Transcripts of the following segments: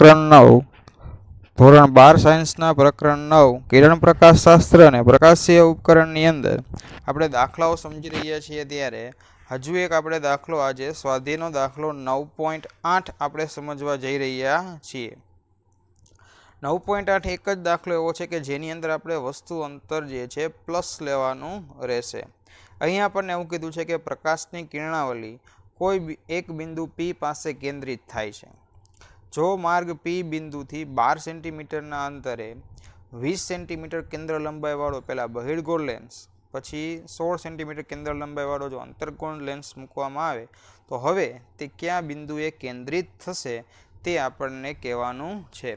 પ્રકરણ નવ ધોરણ બાર સાયન્સના પ્રકરણ નવ કિરણ પ્રકાશ અને પ્રકાશીય ઉપકરણની અંદર આપણે દાખલાઓ સમજી રહ્યા છીએ ત્યારે હજુ એક આપણે દાખલો આજે સ્વાધીનો દાખલો નવ પોઈન્ટ આઠ આપણે સમજવા જઈ રહ્યા છીએ નવ પોઈન્ટ આઠ એક જ દાખલો એવો છે કે જેની અંદર આપણે વસ્તુ અંતર જે છે પ્લસ લેવાનું રહેશે અહીં આપણને એવું કીધું છે કે પ્રકાશની કિરણાવલી કોઈ એક બિંદુ પી પાસે કેન્દ્રિત થાય છે જો માર્ગ પી બિંદુથી બાર સેન્ટીમીટરના અંતરે વીસ સેન્ટીમીટર કેન્દ્ર લંબાઈવાળો પહેલાં બહિર્ગોળ લેન્સ પછી સોળ સેન્ટીમીટર કેન્દ્ર લંબાઈવાળો જો અંતર્ગોળ લેન્સ મૂકવામાં આવે તો હવે તે કયા બિંદુએ કેન્દ્રિત થશે તે આપણને કહેવાનું છે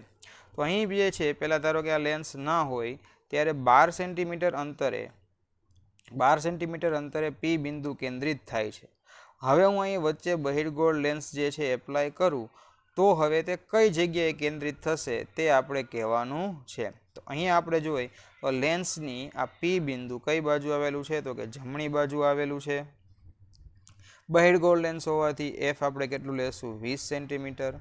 તો અહીં જે છે પહેલાં ધારો કે આ લેન્સ ના હોય ત્યારે બાર સેન્ટીમીટર અંતરે બાર સેન્ટીમીટર અંતરે પી બિંદુ કેન્દ્રિત થાય છે હવે હું અહીં વચ્ચે બહિર્ગોળ લેન્સ જે છે એપ્લાય કરું તો હવે તે કઈ જગ્યાએ કેન્દ્રિત થશે તે આપણે કહેવાનું છે તો અહીં આપણે જોઈએ તો લેન્સની આ પી બિંદુ કઈ બાજુ આવેલું છે તો કે જમણી બાજુ આવેલું છે બહેડ ગોળ લેન્સ હોવાથી એફ આપણે કેટલું લેશું વીસ સેન્ટીમીટર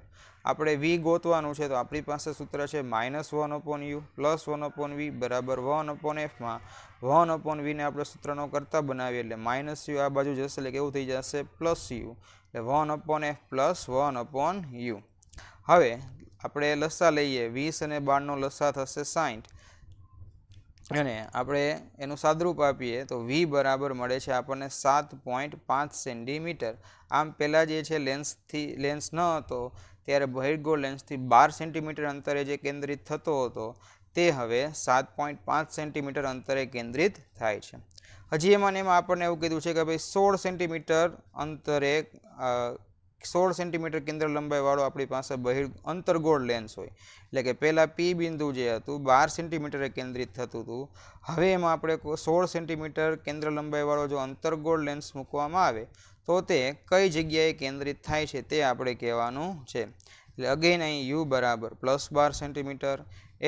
આપણે વી ગોતવાનું છે તો આપણી પાસે સૂત્ર છે minus one upon U plus one upon V બરાબર વન અપોન એફમાં વન અપોન વીને આપણે સૂત્રનો કરતાં બનાવીએ એટલે માઇનસ યુ આ બાજુ જશે એટલે કેવું થઈ જશે પ્લસ યુ એટલે one upon F plus one upon U હવે આપણે લસા લઈએ વીસ અને બારનો લસા થશે સાઠ અને આપણે એનું સાદરૂપ આપીએ તો વી બરાબર મળે છે આપણને સાત પોઈન્ટ પાંચ સેન્ટીમીટર આમ પહેલાં જે છે લેન્સથી લેન્સ ન હતો ત્યારે બહિર્ગોળ લેન્સથી બાર સેન્ટીમીટર અંતરે જે કેન્દ્રિત થતો હતો તે હવે સાત પોઈન્ટ પાંચ સેન્ટીમીટર અંતરે કેન્દ્રિત થાય છે હજી એમાં એમાં આપણને એવું કીધું છે કે ભાઈ સોળ સેન્ટીમીટર અંતરે સોળ સેન્ટીમીટર કેન્દ્ર લંબાઈવાળો આપણી પાસે બહિર અંતરગોળ લેન્સ હોય એટલે કે પહેલાં પી બિંદુ જે હતું બાર સેન્ટીમીટરે કેન્દ્રિત થતું હતું હવે એમાં આપણે સોળ સેન્ટીમીટર કેન્દ્ર લંબાઈવાળો જો અંતરગોળ લેન્સ મૂકવામાં આવે તો તે કઈ જગ્યાએ કેન્દ્રિત થાય છે તે આપણે કહેવાનું છે એટલે અગેન અહીં યુ બરાબર પ્લસ બાર સેન્ટીમીટર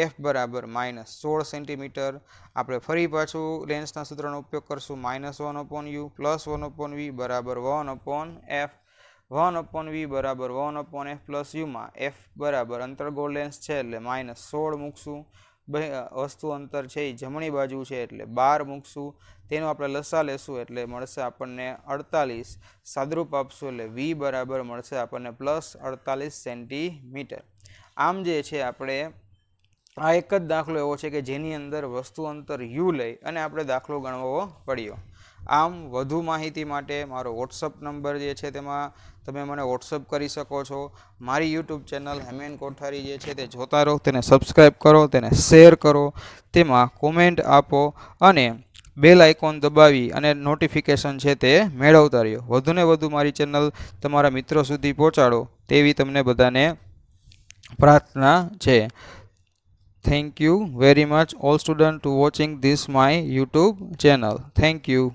એફ બરાબર માઇનસ સોળ સેન્ટીમીટર આપણે ફરી પાછું લેન્સના સૂત્રનો ઉપયોગ કરશું minus one upon U plus one upon V બરાબર one upon F one upon V બરાબર વન અપોન એફ પ્લસ યુમાં એફ બરાબર અંતર્ગોળ લેન્સ છે એટલે માઇનસ સોળ મૂકશું વસ્તુ અંતર છે એ જમણી બાજુ છે એટલે બાર મૂકશું તેનું આપણે લસા લેશું એટલે મળશે આપણને અડતાલીસ સાદરૂપ આપશું એટલે વી બરાબર મળશે આપણને પ્લસ અડતાલીસ સેન્ટીમીટર આમ જે છે આપણે આ એક જ દાખલો એવો છે કે જેની અંદર વસ્તુ અંતર યુ લઈ અને આપણે દાખલો ગણવો પડ્યો આમ વધુ માહિતી માટે મારો વોટ્સઅપ નંબર જે છે તેમાં તમે મને વોટ્સઅપ કરી શકો છો મારી યુટ્યુબ ચેનલ હેમેન કોઠારી જે છે તે જોતા રહો તેને સબસ્ક્રાઈબ કરો તેને શેર કરો તેમાં કોમેન્ટ આપો અને બેલ આઇકોન દબાવી અને નોટિફિકેશન છે તે મેળવતા રહ્યો વધુને વધુ મારી ચેનલ તમારા મિત્રો સુધી પહોંચાડો તેવી તમને બધાને પ્રાર્થના છે thank you very much all student to watching this my YouTube channel thank you